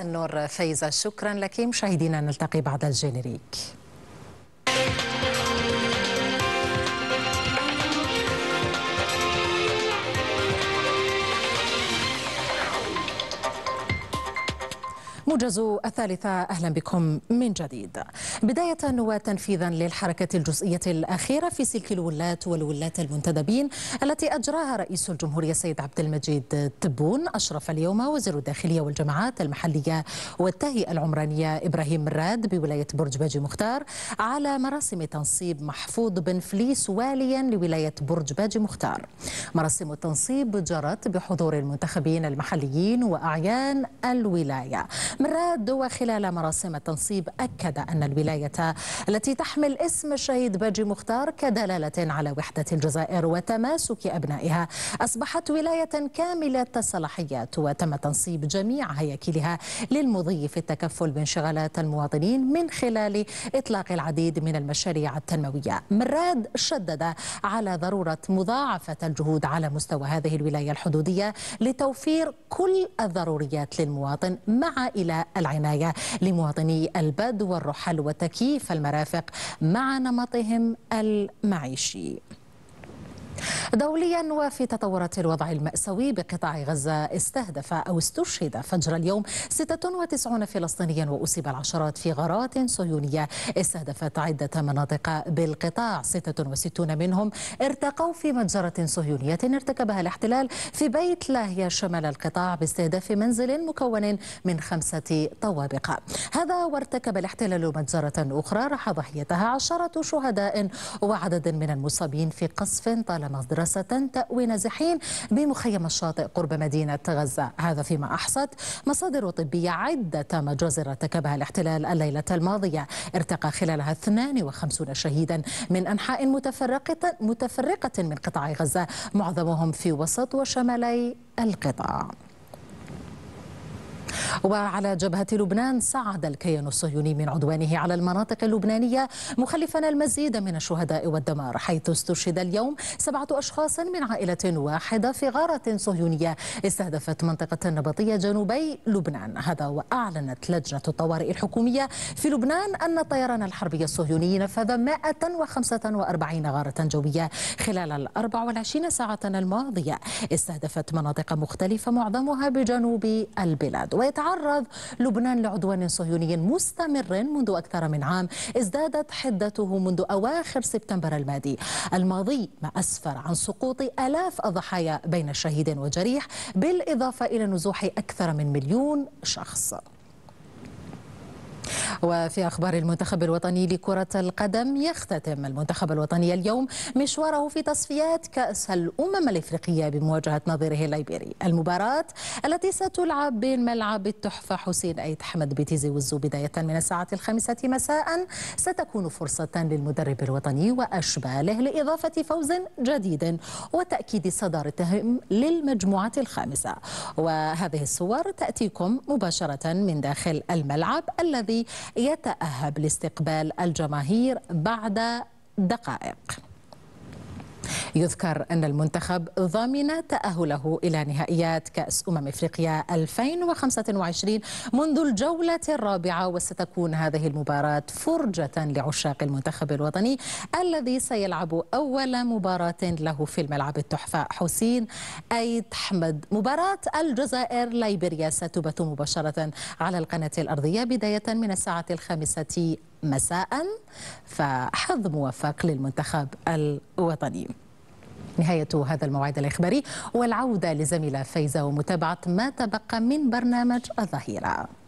النور فايزة شكرا لك مشاهدينا نلتقي بعد الجينيريك موجز الثالثة أهلا بكم من جديد بداية وتنفيذا للحركة الجزئية الأخيرة في سلك الولاة والولاة المنتدبين التي أجراها رئيس الجمهورية السيد عبد المجيد تبون أشرف اليوم وزير الداخلية والجماعات المحلية والتهيئة العمرانية إبراهيم مراد بولاية برج باجي مختار على مراسم تنصيب محفوظ بن فليس واليا لولاية برج باجي مختار مراسم التنصيب جرت بحضور المنتخبين المحليين وأعيان الولاية من راد وخلال مراسم التنصيب أكد أن الولاية التي تحمل اسم الشهيد باجي مختار كدلالة على وحدة الجزائر وتماسك أبنائها أصبحت ولاية كاملة الصلاحيات وتم تنصيب جميع هياكلها للمضي في التكفل بانشغالات المواطنين من خلال إطلاق العديد من المشاريع التنموية مراد شدد على ضرورة مضاعفة الجهود على مستوى هذه الولاية الحدودية لتوفير كل الضروريات للمواطن مع إلى العناية لمواطني البدو والرحل وتكييف المرافق مع نمطهم المعيشي دوليا وفي تطورات الوضع المأساوي بقطاع غزة استهدف أو استشهد فجر اليوم 96 فلسطينيا وأصيب العشرات في غارات صهيونية استهدفت عدة مناطق بالقطاع 66 منهم ارتقوا في مجزرة صهيونية ارتكبها الاحتلال في بيت لاهيا شمال القطاع باستهداف منزل مكون من خمسة طوابق هذا وارتكب الاحتلال مجزرة أخرى راح ضحيتها عشرة شهداء وعدد من المصابين في قصف طال مصدر مدرسة تأوي نازحين بمخيم الشاطئ قرب مدينة غزة هذا فيما أحصت مصادر طبية عدة مجازر ارتكبها الاحتلال الليلة الماضية ارتقى خلالها 52 شهيدا من أنحاء متفرقة, متفرقة من قطاع غزة معظمهم في وسط وشمالي القطاع وعلى جبهة لبنان سعد الكيان الصهيوني من عدوانه على المناطق اللبنانية مخلفا المزيد من الشهداء والدمار حيث استشهد اليوم سبعة أشخاص من عائلة واحدة في غارة صهيونية استهدفت منطقة نبطية جنوبي لبنان هذا وأعلنت لجنة الطوارئ الحكومية في لبنان أن الطيران الحربي الصهيوني نفذ 145 غارة جوية خلال ال 24 ساعة الماضية استهدفت مناطق مختلفة معظمها بجنوب البلاد ويتع يتعرض لبنان لعدوان صهيوني مستمر منذ أكثر من عام ازدادت حدته منذ أواخر سبتمبر الماضي الماضي ما أسفر عن سقوط ألاف الضحايا بين شهيد وجريح بالإضافة إلى نزوح أكثر من مليون شخص وفي أخبار المنتخب الوطني لكرة القدم يختتم المنتخب الوطني اليوم مشواره في تصفيات كأس الأمم الإفريقية بمواجهة نظيره الليبيري المباراة التي ستلعب بين ملعب التحفة حسين أيد حمد بتيزي وزو بداية من الساعة الخامسة مساء ستكون فرصة للمدرب الوطني وأشباله لإضافة فوز جديد وتأكيد صدارتهم للمجموعة الخامسة وهذه الصور تأتيكم مباشرة من داخل الملعب الذي يتأهب لاستقبال الجماهير بعد دقائق يذكر أن المنتخب ضمن تأهله إلى نهائيات كأس أمم إفريقيا 2025 منذ الجولة الرابعة وستكون هذه المباراة فرجة لعشاق المنتخب الوطني الذي سيلعب أول مباراة له في الملعب التحفة حسين أي أحمد مباراة الجزائر ليبيريا ستبث مباشرة على القناة الأرضية بداية من الساعة الخامسة مساء فحظ موفق للمنتخب الوطني نهاية هذا الموعد الإخباري والعودة لزميلة فايزة ومتابعة ما تبقى من برنامج الظهيرة